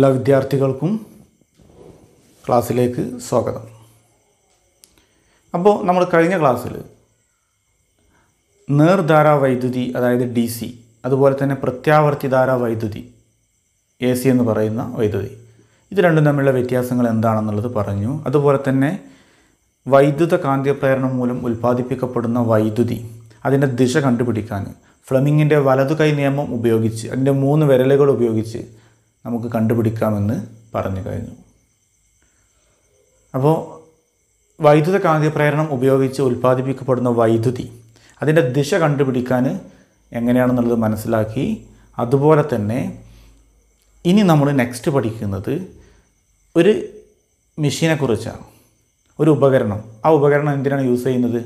എല്ലാ വിദ്യാർത്ഥികൾക്കും ക്ലാസ്സിലേക്ക് സ്വാഗതം അപ്പോൾ നമ്മൾ കഴിഞ്ഞ ക്ലാസ്സിൽ നേർധാരാ വൈദ്യുതി അതായത് ഡി സി അതുപോലെ തന്നെ പ്രത്യാവർത്തിധാരാ വൈദ്യുതി എ സി എന്ന് പറയുന്ന വൈദ്യുതി ഇത് രണ്ടും തമ്മിലുള്ള വ്യത്യാസങ്ങൾ എന്താണെന്നുള്ളത് പറഞ്ഞു അതുപോലെ തന്നെ വൈദ്യുത കാന്തിക പ്രേരണം മൂലം ഉൽപ്പാദിപ്പിക്കപ്പെടുന്ന വൈദ്യുതി അതിൻ്റെ ദിശ കണ്ടുപിടിക്കാൻ ഫ്ലമിങ്ങിൻ്റെ വലതു കൈ നിയമം ഉപയോഗിച്ച് അതിൻ്റെ മൂന്ന് വിരലുകൾ ഉപയോഗിച്ച് നമുക്ക് കണ്ടുപിടിക്കാമെന്ന് പറഞ്ഞു കഴിഞ്ഞു അപ്പോൾ വൈദ്യുത പ്രേരണം ഉപയോഗിച്ച് ഉൽപ്പാദിപ്പിക്കപ്പെടുന്ന വൈദ്യുതി അതിൻ്റെ ദിശ കണ്ടുപിടിക്കാൻ എങ്ങനെയാണെന്നുള്ളത് മനസ്സിലാക്കി അതുപോലെ തന്നെ ഇനി നമ്മൾ നെക്സ്റ്റ് പഠിക്കുന്നത് ഒരു മെഷീനെക്കുറിച്ചാണ് ഒരു ഉപകരണം ആ ഉപകരണം എന്തിനാണ് യൂസ് ചെയ്യുന്നത്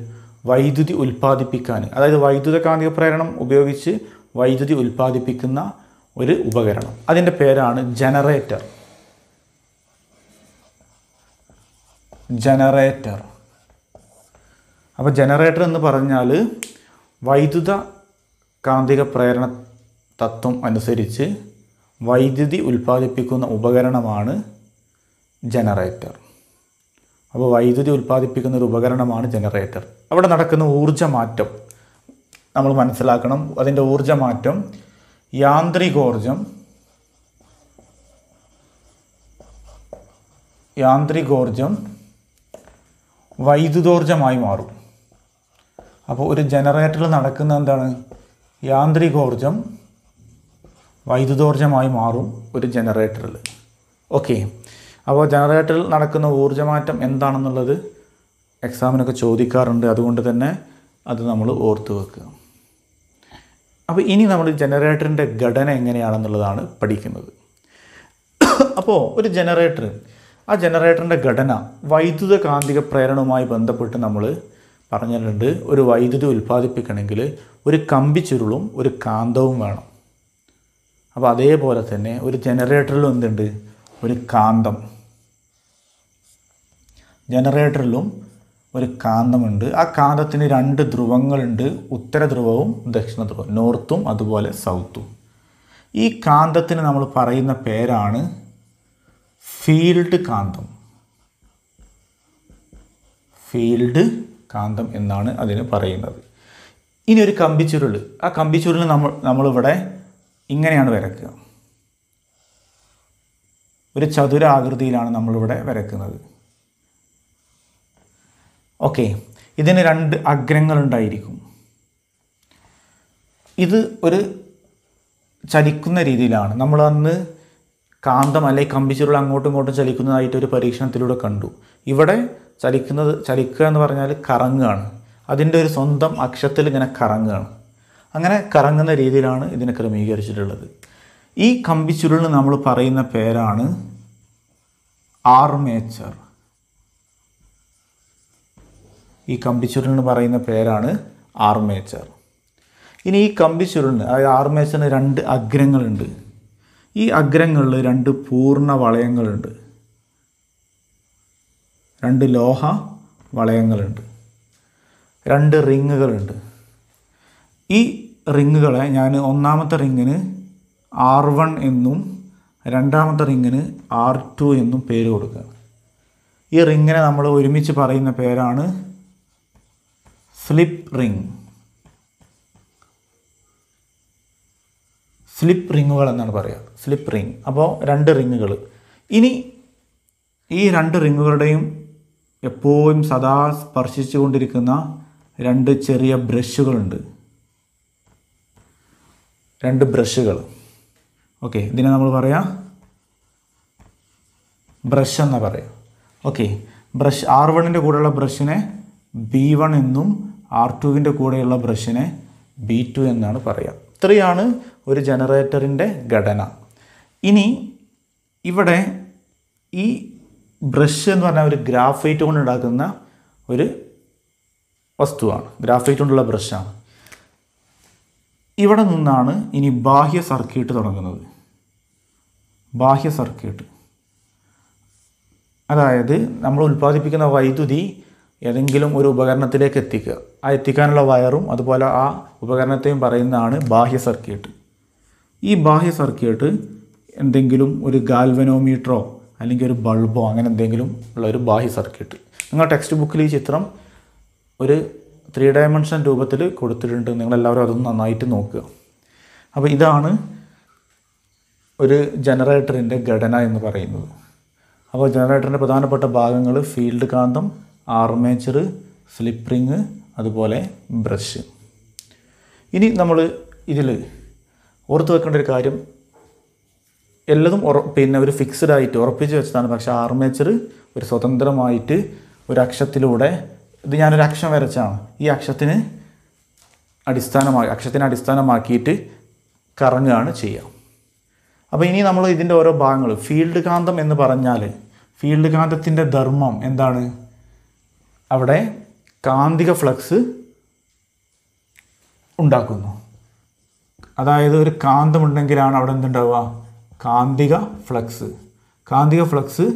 വൈദ്യുതി ഉൽപ്പാദിപ്പിക്കാൻ അതായത് വൈദ്യുത കാന്തിക പ്രേരണം ഉപയോഗിച്ച് വൈദ്യുതി ഉൽപ്പാദിപ്പിക്കുന്ന ഒരു ഉപകരണം അതിൻ്റെ പേരാണ് ജനറേറ്റർ ജനറേറ്റർ അപ്പോൾ ജനറേറ്റർ എന്ന് പറഞ്ഞാൽ വൈദ്യുത കാന്തിക പ്രേരണ തത്വം അനുസരിച്ച് വൈദ്യുതി ഉൽപ്പാദിപ്പിക്കുന്ന ഉപകരണമാണ് ജനറേറ്റർ അപ്പോൾ വൈദ്യുതി ഉൽപ്പാദിപ്പിക്കുന്ന ഒരു ഉപകരണമാണ് ജനറേറ്റർ അവിടെ നടക്കുന്ന ഊർജ്ജമാറ്റം നമ്മൾ മനസ്സിലാക്കണം അതിൻ്റെ ഊർജ്ജമാറ്റം യാന്ത്രികോർജം യാന്ത്രികോർജം വൈദ്യുതോർജമായി മാറും അപ്പോൾ ഒരു ജനറേറ്ററിൽ നടക്കുന്ന എന്താണ് യാന്ത്രികോർജം വൈദ്യുതോർജമായി മാറും ഒരു ജനറേറ്ററിൽ ഓക്കെ അപ്പോൾ ജനറേറ്ററിൽ നടക്കുന്ന ഊർജ്ജമാറ്റം എന്താണെന്നുള്ളത് എക്സാമിനൊക്കെ ചോദിക്കാറുണ്ട് അതുകൊണ്ട് തന്നെ അത് നമ്മൾ ഓർത്ത് വെക്കുക അപ്പോൾ ഇനി നമ്മൾ ജനറേറ്ററിൻ്റെ ഘടന എങ്ങനെയാണെന്നുള്ളതാണ് പഠിക്കുന്നത് അപ്പോൾ ഒരു ജനറേറ്റർ ആ ജനറേറ്ററിൻ്റെ ഘടന വൈദ്യുത കാന്തിക പ്രേരണവുമായി ബന്ധപ്പെട്ട് നമ്മൾ പറഞ്ഞിട്ടുണ്ട് ഒരു വൈദ്യുതി ഉൽപ്പാദിപ്പിക്കണമെങ്കിൽ ഒരു കമ്പി ചുരുളും ഒരു കാന്തവും വേണം അപ്പോൾ അതേപോലെ തന്നെ ഒരു ജനറേറ്ററിലും എന്തുണ്ട് ഒരു കാന്തം ജനറേറ്ററിലും ഒരു കാന്തമുണ്ട് ആ കാന്തത്തിന് രണ്ട് ധ്രുവങ്ങളുണ്ട് ഉത്തര ധ്രുവവും ദക്ഷിണ ധ്രുവവും നോർത്തും അതുപോലെ സൗത്തും ഈ കാന്തത്തിന് നമ്മൾ പറയുന്ന പേരാണ് ഫീൽഡ് കാന്തം ഫീൽഡ് കാന്തം എന്നാണ് അതിന് പറയുന്നത് ഇനി ഒരു കമ്പിച്ചുരുൾ ആ കമ്പിച്ചുരുൾ നമ്മൾ നമ്മളിവിടെ ഇങ്ങനെയാണ് വരക്കുക ഒരു ചതുരാകൃതിയിലാണ് നമ്മളിവിടെ വരക്കുന്നത് ഓക്കെ ഇതിന് രണ്ട് അഗ്രങ്ങളുണ്ടായിരിക്കും ഇത് ഒരു ചലിക്കുന്ന രീതിയിലാണ് നമ്മൾ അന്ന് കാന്തം അല്ലെങ്കിൽ കമ്പിച്ചുരുൾ അങ്ങോട്ടും ഇങ്ങോട്ടും ചലിക്കുന്നതായിട്ട് ഒരു പരീക്ഷണത്തിലൂടെ കണ്ടു ഇവിടെ ചലിക്കുന്നത് ചലിക്കുക എന്ന് പറഞ്ഞാൽ കറങ്ങുകയാണ് അതിൻ്റെ ഒരു സ്വന്തം അക്ഷത്തിൽ ഇങ്ങനെ കറങ്ങുകയാണ് അങ്ങനെ കറങ്ങുന്ന രീതിയിലാണ് ഇതിനെ ക്രമീകരിച്ചിട്ടുള്ളത് ഈ കമ്പിച്ചുരുളിന് നമ്മൾ പറയുന്ന പേരാണ് ആർമേച്ചർ ഈ കമ്പി എന്ന് പറയുന്ന പേരാണ് ആർമേച്ചർ ഇനി ഈ കമ്പി കമ്പിച്ചുരുളിന് അതായത് ആർമേച്ചറിന് രണ്ട് അഗ്രങ്ങളുണ്ട് ഈ അഗ്രങ്ങളിൽ രണ്ട് പൂർണ്ണ വളയങ്ങളുണ്ട് രണ്ട് ലോഹ വളയങ്ങളുണ്ട് രണ്ട് റിങ്ങുകളുണ്ട് ഈ റിങ്ങുകളെ ഞാൻ ഒന്നാമത്തെ റിങ്ങിന് ആർ വൺ എന്നും രണ്ടാമത്തെ റിങ്ങിന് ആർ ടു എന്നും പേര് കൊടുക്കുക ഈ റിങ്ങിനെ നമ്മൾ ഒരുമിച്ച് പറയുന്ന പേരാണ് സ്ലിപ്പ് റിംഗ് സ്ലിപ്പ് റിങ്ങുകൾ എന്നാണ് പറയുക സ്ലിപ്പ് റിംഗ് അപ്പോൾ രണ്ട് റിങ്ങുകൾ ഇനി ഈ രണ്ട് റിങ്ങുകളുടെയും എപ്പോഴും സദാ സ്പർശിച്ചു കൊണ്ടിരിക്കുന്ന രണ്ട് ചെറിയ ബ്രഷുകളുണ്ട് രണ്ട് ബ്രഷുകൾ ഓക്കെ ഇതിനെ നമ്മൾ പറയാം ബ്രഷ് എന്നാണ് പറയുക ഓക്കെ ബ്രഷ് ആർ വണ്ണിൻ്റെ കൂടെയുള്ള ബ്രഷിനെ ബി വൺ എന്നും ആർ ടുവിൻ്റെ കൂടെയുള്ള ബ്രഷിനെ ബി ടു എന്നാണ് പറയുക ഇത്രയാണ് ഒരു ജനറേറ്ററിൻ്റെ ഘടന ഇനി ഇവിടെ ഈ ബ്രഷ് എന്ന് പറഞ്ഞാൽ ഒരു ഗ്രാഫൈറ്റ് കൊണ്ട് ഉണ്ടാക്കുന്ന ഒരു വസ്തുവാണ് ഗ്രാഫൈറ്റ് കൊണ്ടുള്ള ബ്രഷാണ് ഇവിടെ നിന്നാണ് ഇനി ബാഹ്യ സർക്യൂട്ട് തുടങ്ങുന്നത് ബാഹ്യ സർക്യൂട്ട് അതായത് നമ്മൾ ഉൽപ്പാദിപ്പിക്കുന്ന വൈദ്യുതി ഏതെങ്കിലും ഒരു ഉപകരണത്തിലേക്ക് എത്തിക്കുക ആ എത്തിക്കാനുള്ള വയറും അതുപോലെ ആ ഉപകരണത്തെയും പറയുന്നതാണ് ബാഹ്യ സർക്യൂട്ട് ഈ ബാഹ്യ സർക്യൂട്ട് എന്തെങ്കിലും ഒരു ഗാൽവനോമീറ്ററോ അല്ലെങ്കിൽ ഒരു ബൾബോ അങ്ങനെ എന്തെങ്കിലും ഉള്ള ഒരു ബാഹ്യ സർക്യൂട്ട് നിങ്ങൾ ടെക്സ്റ്റ് ബുക്കിൽ ഈ ചിത്രം ഒരു ത്രീ ഡയമെൻഷൻ രൂപത്തിൽ കൊടുത്തിട്ടുണ്ട് നിങ്ങളെല്ലാവരും അതൊന്ന് നന്നായിട്ട് നോക്കുക അപ്പോൾ ഇതാണ് ഒരു ജനറേറ്ററിൻ്റെ ഘടന എന്ന് പറയുന്നത് അപ്പോൾ ജനറേറ്ററിൻ്റെ പ്രധാനപ്പെട്ട ഭാഗങ്ങൾ ഫീൽഡ് കാന്തം ആർമേച്ചർ സ്ലിപ്പ് റിങ് അതുപോലെ ബ്രഷ് ഇനി നമ്മൾ ഇതിൽ ഓർത്ത് വെക്കേണ്ട ഒരു കാര്യം എല്ലതും ഉറ പിന്നെ ഒരു ഫിക്സ്ഡ് ആയിട്ട് ഉറപ്പിച്ച് വെച്ചതാണ് പക്ഷേ ആർമേച്ചർ ഒരു സ്വതന്ത്രമായിട്ട് ഒരു അക്ഷത്തിലൂടെ ഇത് ഞാനൊരു അക്ഷം വരച്ചാണ് ഈ അക്ഷത്തിന് അടിസ്ഥാനമായി അക്ഷത്തിനെ അടിസ്ഥാനമാക്കിയിട്ട് കറങ്ങുകയാണ് ചെയ്യുക അപ്പോൾ ഇനി നമ്മൾ ഇതിൻ്റെ ഓരോ ഭാഗങ്ങൾ ഫീൽഡ് കാന്തം എന്ന് പറഞ്ഞാൽ ഫീൽഡ് കാന്തത്തിൻ്റെ ധർമ്മം എന്താണ് അവിടെ കാന്തിക ഫ്ലക്സ് ഉണ്ടാക്കുന്നു അതായത് ഒരു കാന്തമുണ്ടെങ്കിലാണ് അവിടെ എന്തുണ്ടാവുക കാന്തിക ഫ്ലക്സ് കാന്തിക ഫ്ലക്സ്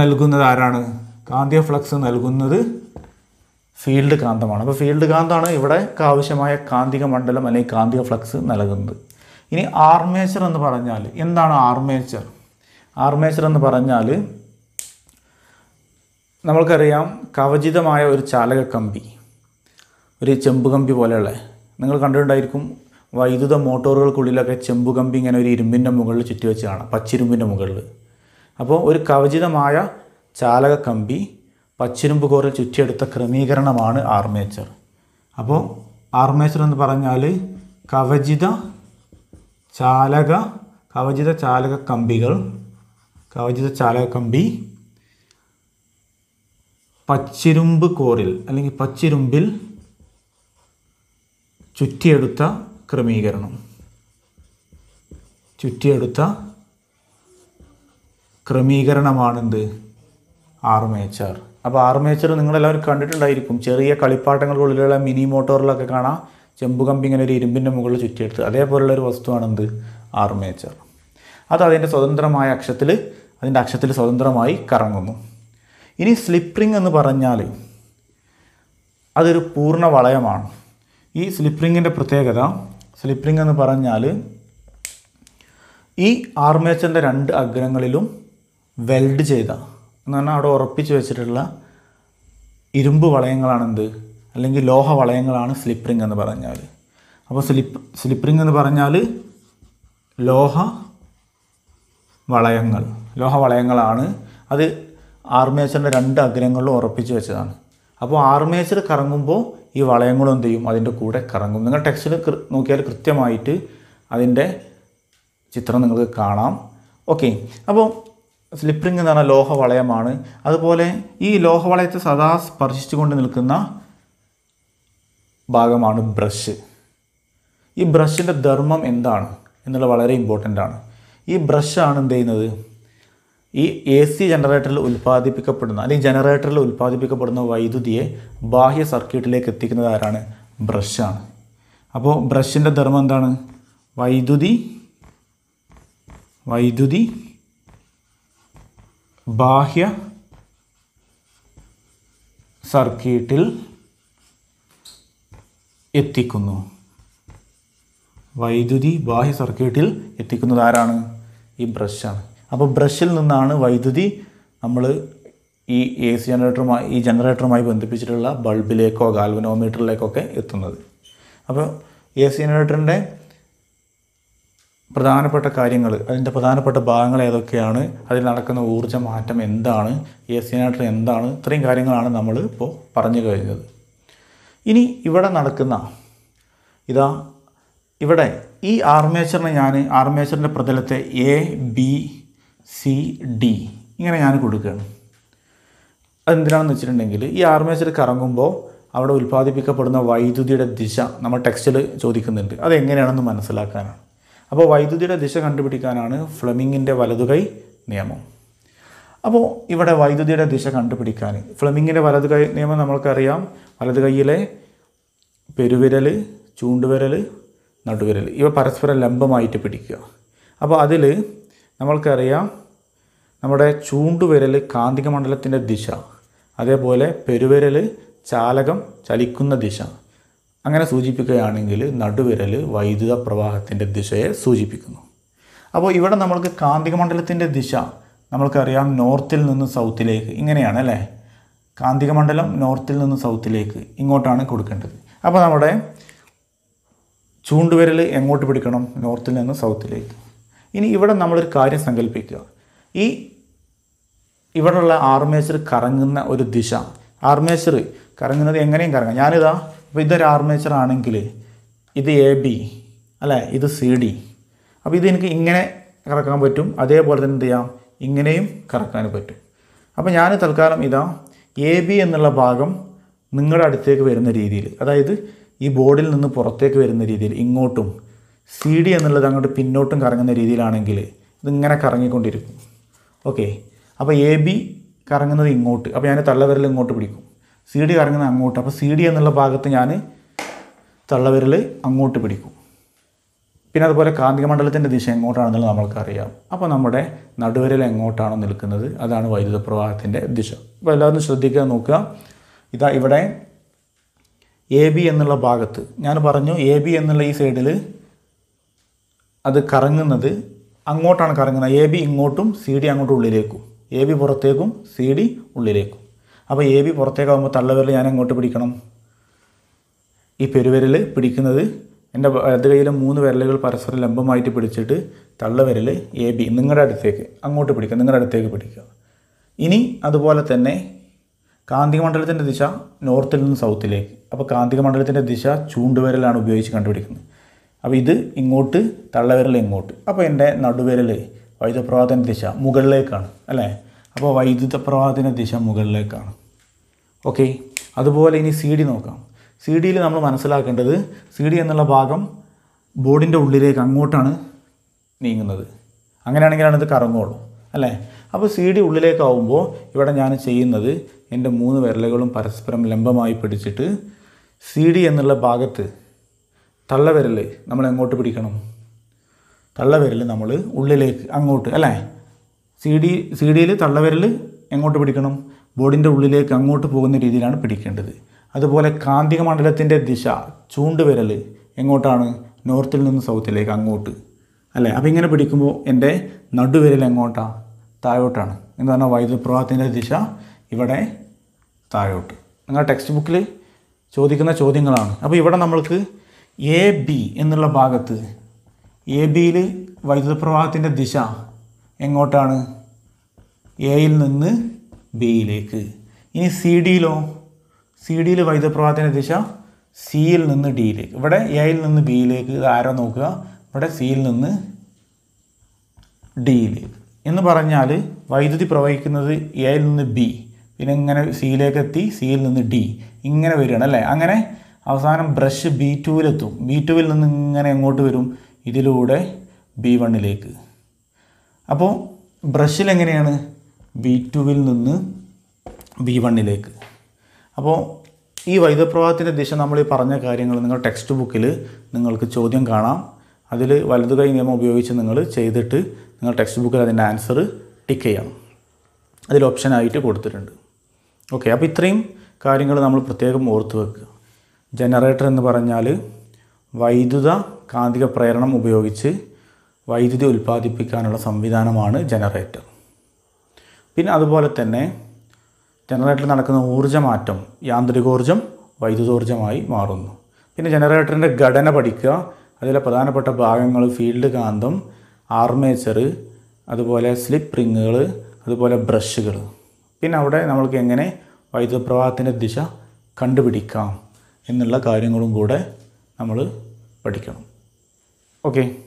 നൽകുന്നത് ആരാണ് കാന്തിക ഫ്ലക്സ് നൽകുന്നത് ഫീൽഡ് കാന്തമാണ് അപ്പോൾ ഫീൽഡ് കാന്തമാണ് ഇവിടെ ആവശ്യമായ കാന്തിക മണ്ഡലം അല്ലെങ്കിൽ കാന്തിക ഫ്ലക്സ് നൽകുന്നത് ഇനി ആർമേച്ചർ എന്ന് പറഞ്ഞാൽ എന്താണ് ആർമേച്ചർ ആർമേച്ചർ എന്ന് പറഞ്ഞാൽ നമ്മൾക്കറിയാം കവചിതമായ ഒരു ചാലക കമ്പി ഒരു ചെമ്പ് കമ്പി പോലെയുള്ള നിങ്ങൾ കണ്ടിട്ടുണ്ടായിരിക്കും വൈദ്യുത മോട്ടോറുകൾക്കുള്ളിലൊക്കെ ചെമ്പ് കമ്പി ഇങ്ങനെ ഒരു ഇരുമ്പിൻ്റെ മുകളിൽ ചുറ്റി വെച്ച് കാണാം പച്ചിരുമ്പിൻ്റെ മുകളിൽ അപ്പോൾ ഒരു കവചിതമായ ചാലക കമ്പി പച്ചിരുമ്പ് കോറിൽ ചുറ്റിയെടുത്ത ക്രമീകരണമാണ് ആർമേച്ചർ അപ്പോൾ ആർമേച്ചർ എന്ന് പറഞ്ഞാൽ കവചിത ചാലക കവചിത ചാലക കമ്പികൾ കവചിത ചാലക കമ്പി പച്ചിരുമ്പ് കോറിൽ അല്ലെങ്കിൽ പച്ചിരുമ്പിൽ ചുറ്റിയെടുത്ത ക്രമീകരണം ചുറ്റിയെടുത്ത ക്രമീകരണമാണെന്ത് ആർമേച്ചർ അപ്പോൾ ആർമേച്ചർ നിങ്ങളെല്ലാവരും കണ്ടിട്ടുണ്ടായിരിക്കും ചെറിയ കളിപ്പാട്ടങ്ങൾക്കുള്ളിലുള്ള മിനി മോട്ടോറിലൊക്കെ കാണാം ചെമ്പുകമ്പി ഇങ്ങനെ ഒരു ഇരുമ്പിൻ്റെ മുകളിൽ ചുറ്റിയെടുത്ത് അതേപോലുള്ള ഒരു വസ്തുവാണെന്ത് ആർമേച്ചർ അത് അതിൻ്റെ സ്വതന്ത്രമായ അക്ഷത്തിൽ അതിൻ്റെ അക്ഷത്തിൽ സ്വതന്ത്രമായി കറങ്ങുന്നു ഇനി സ്ലിപ്പറിങ് എന്ന് പറഞ്ഞാൽ അതൊരു പൂർണ്ണ വളയമാണ് ഈ സ്ലിപ്പറിങ്ങിൻ്റെ പ്രത്യേകത സ്ലിപ്പറിങ് എന്ന് പറഞ്ഞാൽ ഈ ആർമേച്ചറിൻ്റെ രണ്ട് അഗ്രങ്ങളിലും വെൽഡ് ചെയ്ത എന്ന് പറഞ്ഞാൽ അവിടെ ഉറപ്പിച്ച് വെച്ചിട്ടുള്ള ഇരുമ്പ് വളയങ്ങളാണെന്ത് അല്ലെങ്കിൽ ലോഹ വളയങ്ങളാണ് സ്ലിപ്പറിങ് എന്ന് പറഞ്ഞാൽ അപ്പോൾ സ്ലിപ്പ് സ്ലിപ്പറിങ് എന്ന് പറഞ്ഞാൽ ലോഹ വളയങ്ങൾ ലോഹ വളയങ്ങളാണ് അത് ആർമേച്ചറിൻ്റെ രണ്ട് അഗ്രങ്ങളിലും ഉറപ്പിച്ച് വെച്ചതാണ് അപ്പോൾ ആർമേച്ചർ കറങ്ങുമ്പോൾ ഈ വളയങ്ങളും എന്ത് ചെയ്യും അതിൻ്റെ കൂടെ കറങ്ങും നിങ്ങൾ ടെക്സ്റ്റിൽ നോക്കിയാൽ കൃത്യമായിട്ട് അതിൻ്റെ ചിത്രം നിങ്ങൾക്ക് കാണാം ഓക്കെ അപ്പോൾ സ്ലിപ്പ് റിംഗ് എന്ന് പറഞ്ഞ ലോഹവളയമാണ് അതുപോലെ ഈ ലോഹവളയത്തെ സദാ സ്പർശിച്ചുകൊണ്ട് നിൽക്കുന്ന ഭാഗമാണ് ബ്രഷ് ഈ ബ്രഷിൻ്റെ ധർമ്മം എന്താണ് എന്നുള്ളത് വളരെ ഇമ്പോർട്ടൻ്റ് ആണ് ഈ ബ്രഷാണ് എന്ത് ചെയ്യുന്നത് ഈ എ സി ജനറേറ്ററിൽ ഉൽപ്പാദിപ്പിക്കപ്പെടുന്ന അല്ലെങ്കിൽ ജനറേറ്ററിൽ ഉൽപ്പാദിപ്പിക്കപ്പെടുന്ന വൈദ്യുതിയെ ബാഹ്യ സർക്യൂട്ടിലേക്ക് എത്തിക്കുന്നത് ആരാണ് ബ്രഷാണ് അപ്പോൾ ബ്രഷിൻ്റെ ധർമ്മം എന്താണ് വൈദ്യുതി വൈദ്യുതി ബാഹ്യ സർക്യൂട്ടിൽ എത്തിക്കുന്നു വൈദ്യുതി ബാഹ്യ സർക്യൂട്ടിൽ എത്തിക്കുന്നത് ആരാണ് ഈ ബ്രഷാണ് അപ്പോൾ ബ്രഷിൽ നിന്നാണ് വൈദ്യുതി നമ്മൾ ഈ എ സി ജനറേറ്ററുമായി ഈ ജനറേറ്ററുമായി ബന്ധിപ്പിച്ചിട്ടുള്ള ബൾബിലേക്കോ ഗാൽവനോമീറ്ററിലേക്കൊക്കെ എത്തുന്നത് അപ്പോൾ എ സി ജനറേറ്ററിൻ്റെ പ്രധാനപ്പെട്ട കാര്യങ്ങൾ അതിൻ്റെ പ്രധാനപ്പെട്ട ഭാഗങ്ങൾ ഏതൊക്കെയാണ് അതിൽ നടക്കുന്ന ഊർജ്ജ മാറ്റം എന്താണ് എ സി ജനറേറ്റർ എന്താണ് ഇത്രയും കാര്യങ്ങളാണ് നമ്മൾ ഇപ്പോൾ പറഞ്ഞു കഴിഞ്ഞത് ഇനി ഇവിടെ നടക്കുന്ന ഇതാ ഇവിടെ ഈ ആർമേച്ചറിനെ ഞാൻ ആർമേച്ചറിൻ്റെ പ്രതലത്തെ എ ബി സി ഡി ഇങ്ങനെ ഞാൻ കൊടുക്കുകയാണ് അതെന്തിനാണെന്ന് വെച്ചിട്ടുണ്ടെങ്കിൽ ഈ ആർമേച്ചർ കറങ്ങുമ്പോൾ അവിടെ ഉൽപ്പാദിപ്പിക്കപ്പെടുന്ന വൈദ്യുതിയുടെ ദിശ നമ്മൾ ടെക്സ്റ്റിൽ ചോദിക്കുന്നുണ്ട് അതെങ്ങനെയാണെന്ന് മനസ്സിലാക്കാനാണ് അപ്പോൾ വൈദ്യുതിയുടെ ദിശ കണ്ടുപിടിക്കാനാണ് ഫ്ലമിങ്ങിൻ്റെ വലതുകൈ നിയമം അപ്പോൾ ഇവിടെ വൈദ്യുതിയുടെ ദിശ കണ്ടുപിടിക്കാൻ ഫ്ലമിങ്ങിൻ്റെ വലതു കൈ നിയമം നമ്മൾക്കറിയാം വലതു കൈയിലെ പെരുവിരൽ ചൂണ്ടുവിരൽ നടുവിരൽ ഇവ പരസ്പരം ലംബമായിട്ട് പിടിക്കുക അപ്പോൾ അതിൽ നമ്മൾക്കറിയാം നമ്മുടെ ചൂണ്ടുവിരൽ കാന്തിക മണ്ഡലത്തിൻ്റെ ദിശ അതേപോലെ പെരുവിരൽ ചാലകം ചലിക്കുന്ന ദിശ അങ്ങനെ സൂചിപ്പിക്കുകയാണെങ്കിൽ നടുവിരൽ വൈദ്യുത പ്രവാഹത്തിൻ്റെ ദിശയെ സൂചിപ്പിക്കുന്നു അപ്പോൾ ഇവിടെ നമ്മൾക്ക് കാന്തിക മണ്ഡലത്തിൻ്റെ ദിശ നമ്മൾക്കറിയാം നോർത്തിൽ നിന്ന് സൗത്തിലേക്ക് ഇങ്ങനെയാണ് അല്ലേ കാന്തിക മണ്ഡലം നോർത്തിൽ നിന്ന് സൗത്തിലേക്ക് ഇങ്ങോട്ടാണ് കൊടുക്കേണ്ടത് അപ്പോൾ നമ്മുടെ ചൂണ്ടുവിരൽ എങ്ങോട്ട് പിടിക്കണം നോർത്തിൽ നിന്ന് സൗത്തിലേക്ക് ഇനി ഇവിടെ നമ്മളൊരു കാര്യം സങ്കല്പിക്കുക ഈ ഇവിടെയുള്ള ആർമേച്ചർ കറങ്ങുന്ന ഒരു ദിശ ആർമേച്ചർ കറങ്ങുന്നത് എങ്ങനെയും കറങ്ങാം ഞാനിതാ അപ്പോൾ ഇതൊരു ആർമേച്ചർ ആണെങ്കിൽ ഇത് എ ബി അല്ലേ ഇത് സി ഡി അപ്പോൾ ഇത് എനിക്ക് ഇങ്ങനെ കറക്കാൻ പറ്റും അതേപോലെ തന്നെ എന്ത് ചെയ്യാം ഇങ്ങനെയും കറക്കാൻ പറ്റും അപ്പോൾ ഞാൻ തൽക്കാലം ഇതാ എ ബി എന്നുള്ള ഭാഗം നിങ്ങളുടെ അടുത്തേക്ക് വരുന്ന രീതിയിൽ അതായത് ഈ ബോർഡിൽ നിന്ന് പുറത്തേക്ക് വരുന്ന രീതിയിൽ ഇങ്ങോട്ടും സി ഡി എന്നുള്ളത് അങ്ങോട്ട് പിന്നോട്ടും കറങ്ങുന്ന രീതിയിലാണെങ്കിൽ ഇതിങ്ങനെ കറങ്ങിക്കൊണ്ടിരിക്കും ഓക്കെ അപ്പോൾ എ ബി കറങ്ങുന്നത് ഇങ്ങോട്ട് അപ്പോൾ ഞാൻ തള്ളവിരൽ ഇങ്ങോട്ട് പിടിക്കും സി ഡി കറങ്ങുന്നത് അങ്ങോട്ട് അപ്പോൾ സി ഡി എന്നുള്ള ഭാഗത്ത് ഞാൻ തള്ളവിരൽ അങ്ങോട്ട് പിടിക്കും പിന്നെ അതുപോലെ കാന്തിക മണ്ഡലത്തിൻ്റെ ദിശ എങ്ങോട്ടാണെന്നുള്ളത് നമ്മൾക്കറിയാം അപ്പോൾ നമ്മുടെ നടുവിരൽ എങ്ങോട്ടാണോ നിൽക്കുന്നത് അതാണ് വൈദ്യുത പ്രവാഹത്തിൻ്റെ ദിശ അപ്പോൾ എല്ലാവരും ശ്രദ്ധിക്കുക നോക്കുക ഇതാ ഇവിടെ എ ബി എന്നുള്ള ഭാഗത്ത് ഞാൻ പറഞ്ഞു എ ബി എന്നുള്ള ഈ സൈഡിൽ അത് കറങ്ങുന്നത് അങ്ങോട്ടാണ് കറങ്ങുന്നത് എ ബി ഇങ്ങോട്ടും സി ഡി അങ്ങോട്ടും ഉള്ളിലേക്കും എ ബി പുറത്തേക്കും സി ഡി ഉള്ളിലേക്കും അപ്പോൾ എ ബി പുറത്തേക്കാകുമ്പോൾ തള്ളവിരൽ ഞാൻ അങ്ങോട്ട് പിടിക്കണം ഈ പെരുവിരൽ പിടിക്കുന്നത് എൻ്റെ വലത് കയ്യിലെ മൂന്ന് വിരലുകൾ പരസ്പരം ലംബമായിട്ട് പിടിച്ചിട്ട് തള്ളവിരൽ എ ബി നിങ്ങളുടെ അടുത്തേക്ക് അങ്ങോട്ട് പിടിക്കുക നിങ്ങളുടെ അടുത്തേക്ക് പിടിക്കുക ഇനി അതുപോലെ തന്നെ കാന്തിക മണ്ഡലത്തിൻ്റെ ദിശ നോർത്തിൽ നിന്ന് സൗത്തിലേക്ക് അപ്പോൾ കാന്തിക മണ്ഡലത്തിൻ്റെ ദിശ ചൂണ്ടുവിരലാണ് ഉപയോഗിച്ച് കണ്ടുപിടിക്കുന്നത് അപ്പോൾ ഇത് ഇങ്ങോട്ട് തള്ളവിരൽ ഇങ്ങോട്ട് അപ്പോൾ എൻ്റെ നടുവിരൽ വൈദ്യുതപ്രവാഹത്തിൻ്റെ ദിശ മുകളിലേക്കാണ് അല്ലേ അപ്പോൾ പ്രവാഹത്തിൻ്റെ ദിശ മുകളിലേക്കാണ് ഓക്കെ അതുപോലെ ഇനി സി ഡി നോക്കാം സി ഡിയിൽ നമ്മൾ മനസ്സിലാക്കേണ്ടത് സി ഡി എന്നുള്ള ഭാഗം ബോർഡിൻ്റെ ഉള്ളിലേക്ക് അങ്ങോട്ടാണ് നീങ്ങുന്നത് അങ്ങനെയാണെങ്കിലാണ് ഇത് കറങ്ങുള്ളൂ അല്ലേ അപ്പോൾ സി ഡി ഉള്ളിലേക്കാവുമ്പോൾ ഇവിടെ ഞാൻ ചെയ്യുന്നത് എൻ്റെ മൂന്ന് വിരലുകളും പരസ്പരം ലംബമായി പിടിച്ചിട്ട് സി ഡി എന്നുള്ള ഭാഗത്ത് തള്ളവിരൽ നമ്മൾ എങ്ങോട്ട് പിടിക്കണം തള്ളവിരൽ നമ്മൾ ഉള്ളിലേക്ക് അങ്ങോട്ട് അല്ലേ സി ഡി സി ഡിയിൽ തള്ളവിരൽ എങ്ങോട്ട് പിടിക്കണം ബോർഡിൻ്റെ ഉള്ളിലേക്ക് അങ്ങോട്ട് പോകുന്ന രീതിയിലാണ് പിടിക്കേണ്ടത് അതുപോലെ കാന്തിക മണ്ഡലത്തിൻ്റെ ദിശ ചൂണ്ടുവിരൽ എങ്ങോട്ടാണ് നോർത്തിൽ നിന്ന് സൗത്തിലേക്ക് അങ്ങോട്ട് അല്ലേ അപ്പോൾ ഇങ്ങനെ പിടിക്കുമ്പോൾ എൻ്റെ നടുവിരൽ എങ്ങോട്ടാണ് താഴോട്ടാണ് എന്ന് പറഞ്ഞാൽ വൈദ്യുത പ്രവാഹത്തിൻ്റെ ദിശ ഇവിടെ താഴോട്ട് നിങ്ങളുടെ ടെക്സ്റ്റ് ബുക്കിൽ ചോദിക്കുന്ന ചോദ്യങ്ങളാണ് അപ്പോൾ ഇവിടെ നമ്മൾക്ക് എ ബി എന്നുള്ള ഭാഗത്ത് എ ബിയിൽ വൈദ്യുത പ്രവാഹത്തിൻ്റെ ദിശ എങ്ങോട്ടാണ് എയിൽ നിന്ന് ബിയിലേക്ക് ഇനി സി ഡിയിലോ സി ഡിയിൽ വൈദ്യുത പ്രവാഹത്തിൻ്റെ ദിശ സിയിൽ നിന്ന് ഡിയിലേക്ക് ഇവിടെ എയിൽ നിന്ന് ബിയിലേക്ക് ആരോ നോക്കുക ഇവിടെ സിയിൽ നിന്ന് ഡിയിലേക്ക് എന്ന് പറഞ്ഞാൽ വൈദ്യുതി പ്രവഹിക്കുന്നത് എയിൽ നിന്ന് ബി പിന്നെ ഇങ്ങനെ സിയിലേക്ക് എത്തി സിയിൽ നിന്ന് ഡി ഇങ്ങനെ വരികയാണ് അല്ലേ അങ്ങനെ അവസാനം ബ്രഷ് ബി ടുവിലെത്തും ബി ടുവിൽ നിന്ന് ഇങ്ങനെ എങ്ങോട്ട് വരും ഇതിലൂടെ ബി വണ്ണിലേക്ക് അപ്പോൾ ബ്രഷിൽ എങ്ങനെയാണ് ബി ടുവിൽ നിന്ന് ബി വണ്ണിലേക്ക് അപ്പോൾ ഈ വൈദ്യപ്രവാഹത്തിൻ്റെ ദിശ നമ്മൾ ഈ പറഞ്ഞ കാര്യങ്ങൾ നിങ്ങൾ ടെക്സ്റ്റ് ബുക്കിൽ നിങ്ങൾക്ക് ചോദ്യം കാണാം അതിൽ വലതു കൈ നിയമം ഉപയോഗിച്ച് നിങ്ങൾ ചെയ്തിട്ട് നിങ്ങൾ ടെക്സ്റ്റ് ബുക്കിൽ അതിൻ്റെ ആൻസർ ടിക്ക് ചെയ്യണം അതിൽ ഓപ്ഷനായിട്ട് കൊടുത്തിട്ടുണ്ട് ഓക്കെ അപ്പോൾ ഇത്രയും കാര്യങ്ങൾ നമ്മൾ പ്രത്യേകം ഓർത്ത് വെക്കുക ജനറേറ്റർ എന്ന് പറഞ്ഞാൽ വൈദ്യുത കാന്തിക പ്രേരണം ഉപയോഗിച്ച് വൈദ്യുതി ഉൽപ്പാദിപ്പിക്കാനുള്ള സംവിധാനമാണ് ജനറേറ്റർ പിന്നെ അതുപോലെ തന്നെ ജനറേറ്ററിൽ നടക്കുന്ന ഊർജ്ജമാറ്റം യാന്ത്രികോർജം വൈദ്യുതോർജ്ജമായി മാറുന്നു പിന്നെ ജനറേറ്ററിൻ്റെ ഘടന പഠിക്കുക അതിലെ പ്രധാനപ്പെട്ട ഭാഗങ്ങൾ ഫീൽഡ് കാന്തം ആർമേച്ചർ അതുപോലെ സ്ലിപ്പ് റിങ്ങുകൾ അതുപോലെ ബ്രഷുകൾ പിന്നെ അവിടെ നമ്മൾക്ക് എങ്ങനെ വൈദ്യുത പ്രവാഹത്തിൻ്റെ ദിശ കണ്ടുപിടിക്കാം എന്നുള്ള കാര്യങ്ങളും കൂടെ നമ്മൾ പഠിക്കണം ഓക്കെ